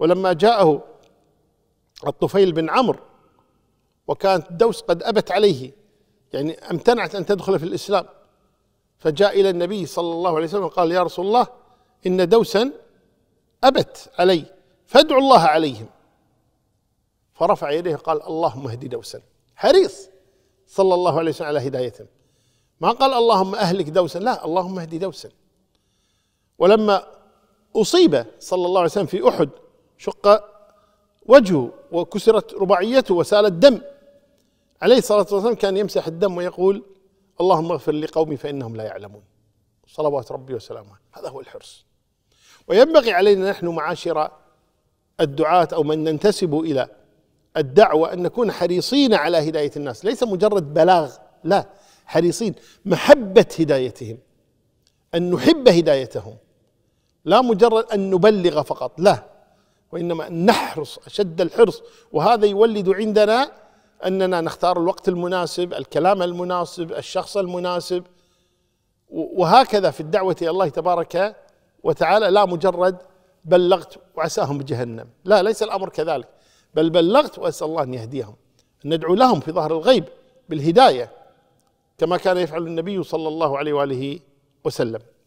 ولما جاءه الطفيل بن عمرو وكانت دوس قد أبت عليه يعني امتنعت أن تدخل في الإسلام فجاء إلى النبي صلى الله عليه وسلم وقال يا رسول الله إن دوسا أبت علي فادعوا الله عليهم فرفع يديه قال اللهم اهد دوسا حريص صلى الله عليه وسلم على هدايتهم ما قال اللهم اهلك دوسا لا اللهم اهدي دوسا ولما اصيب صلى الله عليه وسلم في احد شق وجهه وكسرت رباعيته وسال الدم عليه الصلاة والسلام كان يمسح الدم ويقول اللهم اغفر لقومي فإنهم لا يعلمون صلوات ربي وسلامه هذا هو الحرص وينبغي علينا نحن معاشر الدعاة أو من ننتسب إلى الدعوة أن نكون حريصين على هداية الناس ليس مجرد بلاغ لا حريصين محبة هدايتهم أن نحب هدايتهم لا مجرد أن نبلغ فقط لا وإنما نحرص أشد الحرص وهذا يولد عندنا أننا نختار الوقت المناسب الكلام المناسب الشخص المناسب وهكذا في الدعوة إلى الله تبارك وتعالى لا مجرد بلغت وعساهم بجهنم لا ليس الأمر كذلك بل بلغت وأسأل الله أن يهديهم أن ندعو لهم في ظهر الغيب بالهداية كما كان يفعل النبي صلى الله عليه وآله وسلم